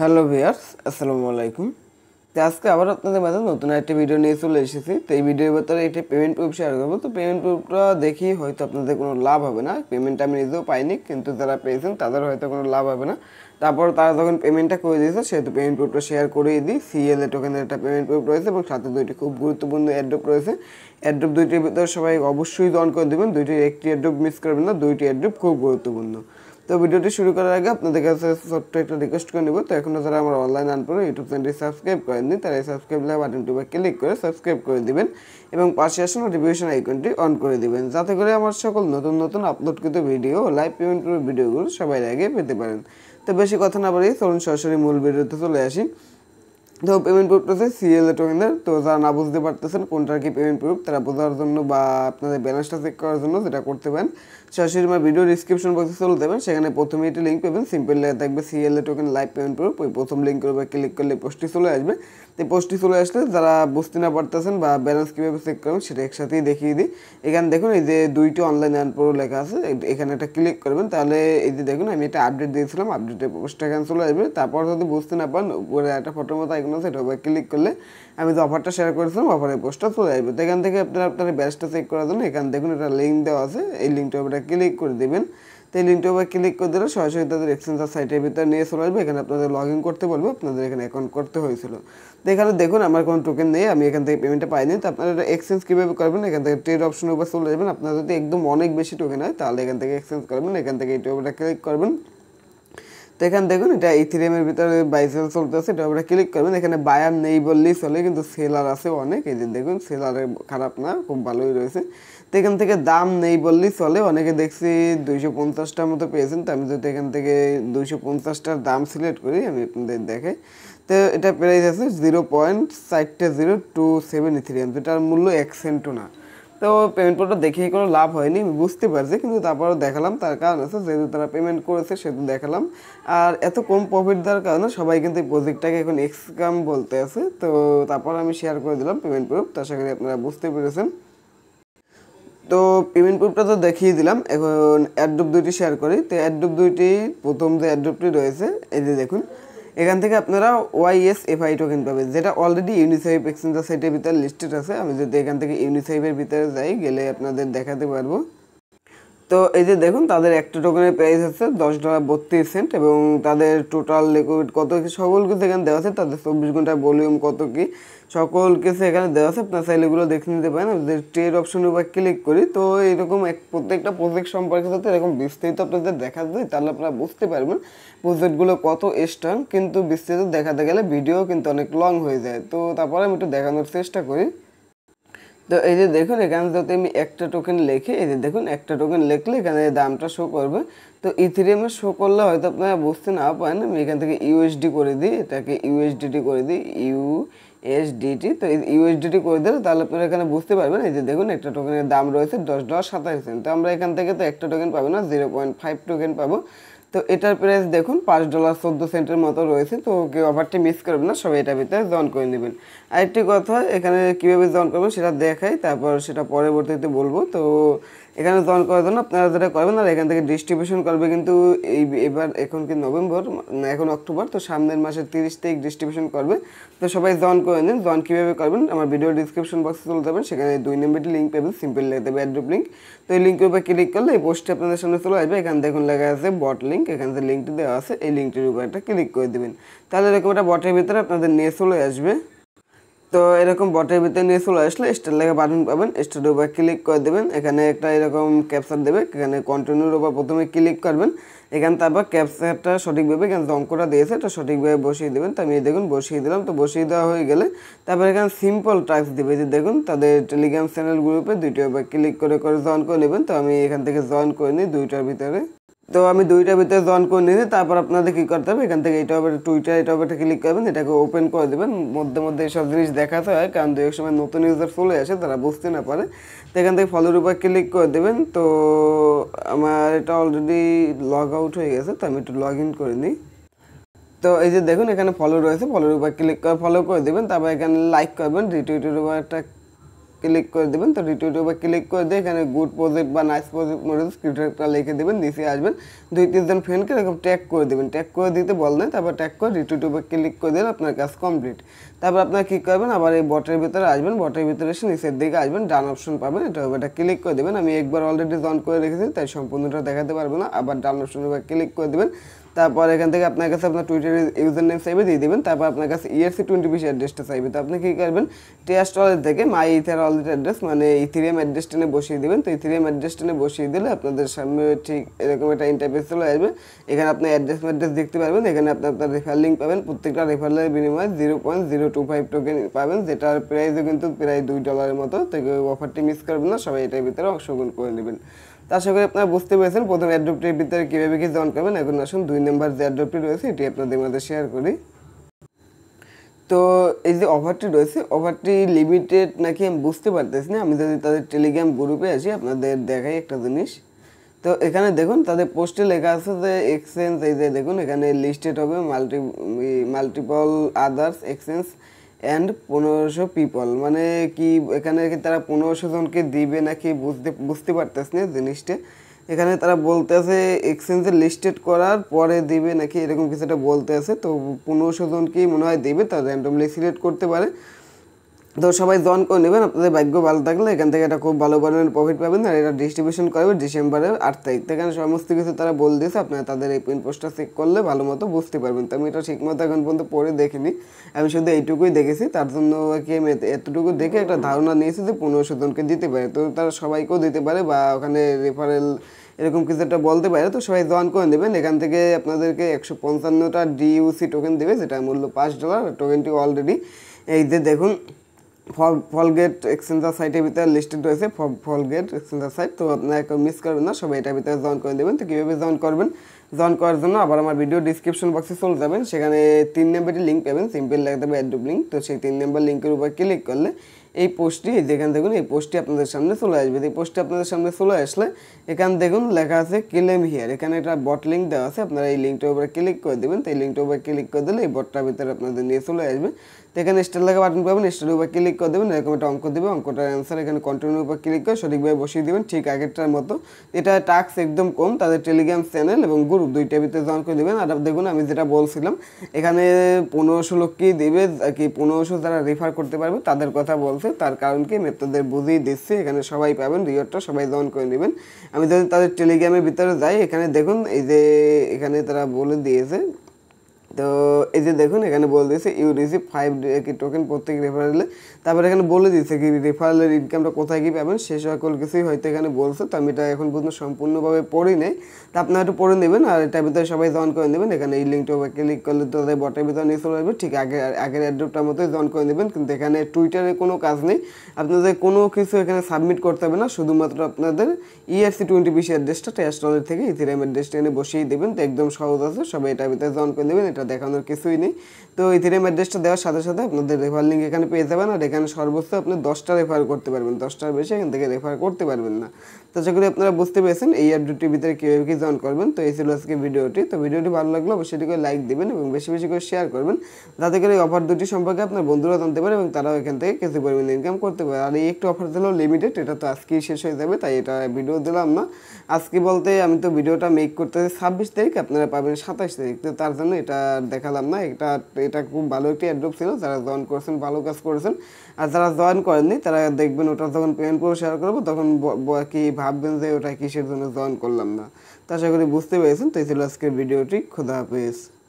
hello viewers আসসালামু আলাইকুম তো আজকে আবার আপনাদের মাঝে নতুন একটা ভিডিও নিয়ে চলে এসেছি তো এই ভিডিওর ভেতরে একটি পেমেন্ট প্রুফ শেয়ার করবো তো পেমেন্ট প্রুফটা দেখি হয়তো আপনাদের কোনো লাভ হবে না পেমেন্টটা আমি নিজেও পাইনি কিন্তু যারা পেয়েছেন তাদের হয়তো কোনো লাভ হবে না তারপর তারা যখন পেমেন্টটা করে দিয়েছে সেহেতু পেমেন্ট প্রুফটা শেয়ার করেই দিই সিএলএ টোকেনের একটা পেমেন্ট প্রুফ রয়েছে এবং সাথে দুইটি খুব গুরুত্বপূর্ণ অ্যাড্রপ রয়েছে অ্যাড্রপ দুইটির ভিতরে সবাই অবশ্যই জয়েন করে দেবেন দুইটির একটি অ্যাড্রপ মিস করবেন না দুইটি অ্যাড্রপ খুব গুরুত্বপূর্ণ তো ভিডিওটি শুরু করার আগে আপনাদের কাছে ছোট্ট একটা রিকোয়েস্ট করে নেব তো এখনও যারা আমার অনলাইন পড়ে ইউটিউব চ্যানেলটি সাবস্ক্রাইব করেননি তারা এই সাবস্ক্রাইব লাইভ বাটনটি বা ক্লিক করে সাবস্ক্রাইব করে দিবেন এবং পাশে আসা নোটিফিকেশন আইকনটি অন করে দিবেন যাতে করে আমার সকল নতুন নতুন আপলোডকৃত ভিডিও লাইভ পেমেন্টের ভিডিওগুলো সবাই আগে পেতে পারেন তো বেশি কথা না বলি চলুন সরাসরি মূল ভিডিওতে চলে আসি তো পেমেন্ট প্রুফটা সিএলএ টোকেনের তো যারা না বুঝতে পারতেছেন কোনটার কি পেমেন্ট প্রুফ তারা বোঝার জন্য বা আপনাদের ব্যালেন্সটা চেক করার জন্য যেটা করতে পারেন সরাসরি আমার ভিডিও ডিসক্রিপশন বক্সে চলে দেবেন সেখানে প্রথমে একটি লিঙ্ক পাবেন সিম্পল লেখা থাকবে CLA token live payment proof ওই প্রথম লিঙ্কের উপর ক্লিক করলে পোস্টটি চলে আসবে এই পোস্টটি চলে আসলে যারা বুঝতে না পারতেছেন বা ব্যালেন্স কীভাবে চেক করবেন সেটা একসাথেই দেখিয়ে দিই এখানে দেখুন এই যে দুইটি অনলাইন অ্যান্ড প্রো লেখা আছে এখানে একটা ক্লিক করবেন তাহলে এই যে দেখুন আমি একটা আপডেট দিয়েছিলাম আপডেটের পোস্টটা এখানে চলে আসবে তারপর যদি বুঝতে না পারেন উপরে একটা ফটোর মতো আছে এটার উপরে ক্লিক করলে আমি যে অফারটা শেয়ার করেছিলাম অফারের পোস্টটা চলে আসবে তো এখান থেকে আপনারা আপনার ব্যাচটা চেক করার জন্য এখান দেখুন একটা লিঙ্ক দেওয়া আছে এই লিঙ্কটার উপরে ক্লিক করে দেবেন তো এই লিঙ্কটার উপরে ক্লিক করে দিলে সরাসরি তাদের এক্সচেঞ্জার সাইটের ভিতরে নিয়ে চলে আসবে এখানে আপনাদের লগ ইন করতে বলবে আপনাদের এখানে অ্যাকাউন্ট করতে হয়েছিল তো এখানে দেখুন আমার কোনো টোকেন নেই আমি এখান থেকে পেমেন্টটা পাইনি তো আপনারা এটা এক্সচেঞ্জ কীভাবে করবেন এখান থেকে ট্রেড অপশনের উপর চলে যাবেন আপনারা যদি একদম অনেক বেশি টোকেন হয় তাহলে এখান থেকে এক্সচেঞ্জ করবেন এখান থেকে এই টোকেনটা ক্লিক করবেন তো এখানে দেখুন এটা ইথিরিয়ামের ভিতরে বাইসেল চলতেছে এটা আমরা ক্লিক করবেন এখানে বায়ার নেই বললেই চলে কিন্তু সেলার আছে অনেক এই যে দেখুন সেলারে খারাপ না খুব ভালোই রয়েছে তো এখান থেকে দাম নেই বললেই চলে অনেকে দেখছি দুইশো পঞ্চাশটার মতো পেয়েছেন তো আমি যদি এখান থেকে দুইশো পঞ্চাশটার দাম সিলেক্ট করি আমি আপনাদের দেখে তো এটা প্রাইস আছে জিরো পয়েন্ট সাইটটা জিরো টু সেভেন ইথিরিয়াম যেটার মূল্য এক সেন্টও না তো পেমেন্ট পোর্টাল দেখেই কোনো লাভ হয়নি বুঝতে পারছি কিন্তু তারপরও দেখালাম তার কারণ আছে যেহেতু তারা পেমেন্ট করেছে সেহেতু দেখালাম আর এত কম প্রফিট দেওয়ার কারণে সবাই কিন্তু এই প্রজেক্টটাকে এখন এক্সকাম বলতে আছে তো তারপর আমি শেয়ার করে দিলাম পেমেন্ট প্রুফ তো আশা করি আপনারা বুঝতে পেরেছেন তো পেমেন্ট প্রুফটা তো দেখিয়ে দিলাম এখন অ্যাড্রুপ দুইটি শেয়ার করি তো অ্যাড্রুপ দুইটি প্রথম যে অ্যাড্রুপটি রয়েছে এই যে দেখুন এখান থেকে আপনারা ওয়াইএস এফআই টোকেন পাবেন যেটা অলরেডি ইউনিসাইফ এক্সচেঞ্জার সাইটের ভিতরে লিস্টেড আছে আমি যদি এখান থেকে ইউনিসেফের ভিতরে যাই গেলে আপনাদের দেখাতে পারবো তো এই যে দেখুন তাদের একটা টোকেনের প্রাইস আছে দশ ডলার বত্রিশ সেন্ট এবং তাদের টোটাল লিকুইড কত কি সকল কিছু এখানে দেওয়া আছে তাদের চব্বিশ ঘন্টা ভলিউম কত কি সকল কেসে এখানে দেওয়া আছে আপনার চাইলে এগুলো দেখে নিতে পারেন যে টের অপশনের উপর ক্লিক করি তো এরকম এক প্রত্যেকটা প্রজেক্ট সম্পর্কে সাথে এরকম বিস্তারিত আপনাদের দেখা যায় তাহলে আপনারা বুঝতে পারবেন প্রজেক্টগুলো কত স্ট্রং কিন্তু বিস্তারিত দেখাতে গেলে ভিডিও কিন্তু অনেক লং হয়ে যায় তো তারপরে আমি একটু দেখানোর চেষ্টা করি তো এই যে দেখুন এখানে যদি আমি একটা টোকেন লেখি এই যে দেখুন একটা টোকেন লিখলে এখানে দামটা শো করবে তো ইথিরিয়ামে শো করলে হয়তো আপনারা বুঝতে না পারেন আমি এখান থেকে ইউএসডি করে দিই এটাকে ইউএসডিটি করে দিই ইউ এসডিটি তো ইউএসডিটি করে দেবে তাহলে আপনারা এখানে বুঝতে পারবেন এই যে দেখুন একটা টোকেনের দাম রয়েছে দশ ডলার সাতাশ সেন্ট তো আমরা এখান থেকে তো একটা টোকেন পাবো না জিরো পয়েন্ট ফাইভ টোকেন পাবো তো এটার প্রাইস দেখুন পাঁচ ডলার চোদ্দো সেন্টের মতো রয়েছে তো কেউ অফারটি মিস করবেন না সবাই এটা ভিতরে জয়েন করে নেবেন আরেকটি কথা এখানে কীভাবে জয়েন করবেন সেটা দেখাই তারপর সেটা পরবর্তীতে বলবো তো এখানে জয়েন করার জন্য আপনারা যেটা করবেন আর এখান থেকে ডিস্ট্রিবিউশন করবে কিন্তু এই এবার এখন কি নভেম্বর এখন অক্টোবর তো সামনের মাসের তিরিশ তারিখ ডিস্ট্রিবিউশন করবে তো সবাই জয়েন করে নিন জয়েন কীভাবে করবেন আমার ভিডিও ডিসক্রিপশন বক্সে চলে যাবেন সেখানে দুই নম্বরটি লিঙ্ক পাবেন সিম্পল লেগে দেবে অ্যাড্রুপ লিঙ্ক তো এই লিঙ্কের উপর ক্লিক করলে এই পোস্টটি আপনাদের সামনে চলে আসবে এখান দেখুন লেখা আছে বট লিঙ্ক এখান থেকে লিঙ্কটি দেওয়া আছে এই লিঙ্কটির উপর একটা ক্লিক করে দেবেন তাহলে এরকম একটা বটের ভিতরে আপনাদের নিয়ে চলে আসবে তো এরকম বটের ভিতরে নিয়ে চলে আসলে স্টার লেগে বাটন পাবেন স্টার উপর ক্লিক করে দেবেন এখানে একটা এরকম ক্যাপচার দেবে এখানে কন্টিনিউর উপর প্রথমে ক্লিক করবেন এখানে তারপর ক্যাপচারটা সঠিকভাবে এখানে অঙ্কটা দিয়েছে এটা সঠিকভাবে বসিয়ে দেবেন তো আমি দেখুন বসিয়ে দিলাম তো বসিয়ে দেওয়া হয়ে গেলে তারপর এখানে সিম্পল টাস্ক দেবে যে দেখুন তাদের টেলিগ্রাম চ্যানেল গ্রুপে দুইটা উপর ক্লিক করে করে জয়েন করে নেবেন তো আমি এখান থেকে জয়েন করে নিই দুইটার ভিতরে তো আমি দুইটার ভিতরে জয়েন করে নিয়েছি তারপর আপনাদের কী করতে হবে এখান থেকে এটা হবে টুইটার এটা হবে ক্লিক করবেন এটাকে ওপেন করে দেবেন মধ্যে মধ্যে এইসব জিনিস দেখাতে হয় কারণ দুই এক সময় নতুন ইউজার চলে আসে তারা বুঝতে না পারে তো এখান থেকে ফলোর উপর ক্লিক করে দেবেন তো আমার এটা অলরেডি লগ আউট হয়ে গেছে তো আমি একটু লগ ইন করে নিই তো এই যে দেখুন এখানে ফলো রয়েছে ফলোর উপর ক্লিক করে ফলো করে দেবেন তারপর এখানে লাইক করবেন রিটুইটের উপর একটা ক্লিক করে দেবেন তো রিটুটিউবে ক্লিক করে দিয়ে এখানে গুড প্রজেক্ট বা নাইস প্রজেক্ট মডেল স্ক্রিপ্টটা লিখে দেবেন নিচে আসবেন দুই তিনজন ফ্রেন্ডকে এরকম ট্যাগ করে দেবেন ট্যাগ করে দিতে বললেন তারপর ট্যাগ করে রিটুটিউবে ক্লিক করে দিলে আপনার কাজ কমপ্লিট তারপর আপনার কী করবেন আবার এই বটের ভিতরে আসবেন বটের ভিতরে এসে নিচের দিকে আসবেন ডান অপশন পাবেন এটা এটা ক্লিক করে দেবেন আমি একবার অলরেডি জন করে রেখেছি তাই সম্পূর্ণটা দেখাতে পারবো না আবার ডান অপশন ক্লিক করে দেবেন তারপর এখান থেকে আপনার কাছে আপনার টুইটার ইউজার নেম চাইবে দিয়ে দেবেন তারপর আপনার কাছে ইয়ারসি টোয়েন্টি বিশ অ্যাড্রেসটা চাইবে তো আপনি কী করবেন টেস্ট ওয়ালেট থেকে মাই ইথার ওয়ালেট অ্যাড্রেস মানে ইথিরিয়াম অ্যাড্রেস টেনে বসিয়ে দেবেন তো ইথিরিয়াম অ্যাড্রেস টেনে বসিয়ে দিলে আপনাদের সামনে ঠিক এরকম একটা ইন্টারপেস চলে আসবে এখানে আপনি অ্যাড্রেস ম্যাড্রেস দেখতে পারবেন এখানে আপনি আপনার রেফার লিঙ্ক পাবেন প্রত্যেকটা রেফারের বিনিময়ে zero point zero two five token পাবেন যেটার প্রাইসও কিন্তু প্রায় দুই ডলারের মতো তো অফারটি মিস করবেন না সবাই এটার ভিতরে অংশগ্রহণ করে নেবেন তা আশা করি আপনারা বুঝতে পেরেছেন প্রথম অ্যাড্রপটির ভিতরে কীভাবে কি জন করবেন এখন আসুন দুই নাম্বার যে অ্যাড্রপটি রয়েছে এটি আপনাদের মধ্যে শেয়ার করি তো এই যে অফারটি রয়েছে অফারটি লিমিটেড নাকি আমি বুঝতে পারতেছি না আমি যদি তাদের টেলিগ্রাম গ্রুপে আসি আপনাদের দেখাই একটা জিনিস তো এখানে দেখুন তাদের পোস্টে লেখা আছে যে এক্সচেঞ্জ এই যে দেখুন এখানে লিস্টেড হবে multi multiple others exchange and পনেরোশো পিপল মানে কি এখানে তারা পনেরোশো জনকে দিবে নাকি বুঝতে বুঝতে পারতেছে না জিনিসটা এখানে তারা বলতে আছে এক্সচেঞ্জে লিস্টেড করার পরে দিবে নাকি এরকম কিছুটা বলতে আছে তো পনেরোশো জনকেই মনে হয় দেবে তারা র্যান্ডমলি সিলেক্ট করতে পারে তো সবাই জন করে নেবেন আপনাদের ভাগ্য ভালো থাকলে এখান থেকে এটা খুব ভালো পরিমাণে প্রফিট পাবেন আর এটা ডিস্ট্রিবিউশন করবে ডিসেম্বরের আট তারিখ থেকে সমস্ত কিছু তারা বল দিয়েছে আপনারা তাদের এই পিন পোস্টটা চেক করলে ভালো মতো বুঝতে পারবেন তো আমি এটা ঠিকমতো এখন পর্যন্ত পড়ে দেখিনি আমি শুধু এইটুকুই দেখেছি তার জন্য কি আমি এতটুকু দেখে একটা ধারণা নিয়েছি যে পনেরোশো জনকে দিতে পারে তো তারা সবাইকেও দিতে পারে বা ওখানে রেফারেল এরকম কিছু একটা বলতে পারে তো সবাই জয়েন করে নেবেন এখান থেকে আপনাদেরকে একশো পঞ্চান্নটা ডিউসি টোকেন দেবে যেটা মূল্য পাঁচ ডলার টোকেনটি অলরেডি এই যে দেখুন ফলগেট এক্সচেঞ্জার সাইটের ভিতরে লিস্টেড রয়েছে ফলগেট এক্সচেঞ্জার সাইট তো আপনারা মিস করবেন না সবাই এটার ভিতরে জয়েন করে দেবেন তো কীভাবে জয়েন করবেন জয়েন করার জন্য আবার আমার ভিডিও ডিসক্রিপশন বক্সে চলে যাবেন সেখানে তিন নম্বরের লিঙ্ক পাবেন সিম্পল হবে অ্যাড্রুপ লিঙ্ক তো সেই তিন নম্বর লিঙ্কের উপর ক্লিক করলে এই পোস্টটি যেখান দেখুন এই পোস্টটি আপনাদের সামনে চলে আসবে এই পোস্টটি আপনাদের সামনে চলে আসলে এখানে দেখুন লেখা আছে ক্লেম হিয়ার এখানে একটা বট লিঙ্ক দেওয়া আছে আপনারা এই লিঙ্কটার উপরে ক্লিক করে দেবেন তো এই লিঙ্কটার উপরে ক্লিক করে দিলে এই বটটার ভিতরে আপনাদের নিয়ে চলে আসবে তো এখানে স্টার লেখা বাটন পাবেন স্টারের উপর ক্লিক করে দেবেন এরকম একটা অঙ্ক দেবে অঙ্কটার অ্যান্সার এখানে কন্টিনিউর উপর ক্লিক করে সঠিকভাবে বসিয়ে দেবেন ঠিক আগেরটার মতো এটা টাস্ক একদম কম তাদের টেলিগ্রাম চ্যানেল এবং গ্রুপ দুইটা ভিতরে জয়েন করে দেবেন আর দেখুন আমি যেটা বলছিলাম এখানে পনেরোশো লোককেই দেবে কি পনেরোশো যারা রেফার করতে পারবে তাদের কথা বলছে তার কারণ কি আমি বুঝিয়ে দিচ্ছি এখানে সবাই পাবেন রিওয়ার্ডটা সবাই জয়েন করে নেবেন আমি যদি তাদের টেলিগ্রামের ভিতরে যাই এখানে দেখুন এই যে এখানে তারা বলে দিয়েছে তো এই যে দেখুন এখানে বলে দিয়েছে ইউ রিসিভ ফাইভ টোকেন প্রত্যেক রেফারেলে তারপরে এখানে বলে দিয়েছে কি রেফারেলের ইনকামটা কোথায় কী পাবেন সে সকল কিছুই হয়তো এখানে বলছে তো আমি এটা এখন পর্যন্ত সম্পূর্ণভাবে পড়ি নেই তা আপনারা একটু পড়ে নেবেন আর এটার ভিতরে সবাই জয়েন করে নেবেন এখানে এই লিঙ্কটা ক্লিক করলে তো তাদের বটের ভিতরে নিয়ে চলে আসবে ঠিক আগে আগের অ্যাড্রপটার মতোই জয়েন করে নেবেন কিন্তু এখানে টুইটারে কোনো কাজ নেই আপনাদের কোনো কিছু এখানে সাবমিট করতে হবে না শুধুমাত্র আপনাদের ইএফসি টোয়েন্টি বিশ অ্যাড্রেসটা টেস্ট থেকে ইথিরামের অ্যাড্রেসটা এনে বসিয়ে দেবেন তো একদম সহজ আছে সবাই এটার ভিতরে জয়েন করে নেবেন এটা এটা দেখানোর কিছুই নেই তো ইথিরিয়াম অ্যাড্রেসটা দেওয়ার সাথে সাথে আপনাদের রেফার লিঙ্ক এখানে পেয়ে যাবেন আর এখানে সর্বোচ্চ আপনি দশটা রেফার করতে পারবেন দশটার বেশি এখান থেকে রেফার করতে পারবেন না তো আশা করি আপনারা বুঝতে পেরেছেন এই দুটির ভিতরে কীভাবে কি জয়েন করবেন তো এই ছিল আজকে ভিডিওটি তো ভিডিওটি ভালো লাগলে অবশ্যই করে লাইক দিবেন এবং বেশি বেশি করে শেয়ার করবেন যাতে করে এই অফার দুটি সম্পর্কে আপনার বন্ধুরা জানতে পারে এবং তারাও এখান থেকে কিছু পরিমাণে ইনকাম করতে পারে আর এই একটু অফার দিল লিমিটেড এটা তো আজকেই শেষ হয়ে যাবে তাই এটা ভিডিও দিলাম না আজকে বলতে আমি তো ভিডিওটা মেক করতে ছাব্বিশ তারিখ আপনারা পাবেন সাতাশ তারিখ তো তার জন্য এটা দেখালাম না এটা এটা খুব ভালো একটি অ্যাড্রপ ছিল যারা জয়েন করেছেন ভালো কাজ করেছেন আর যারা জয়েন করেননি তারা দেখবেন ওটা যখন পেমেন্ট করবো শেয়ার করবো তখন কি ভাববেন যে ওটা কিসের জন্য জয়েন করলাম না তো আশা করি বুঝতে পেরেছেন তো এই ছিল আজকের ভিডিওটি খোদা হাফেজ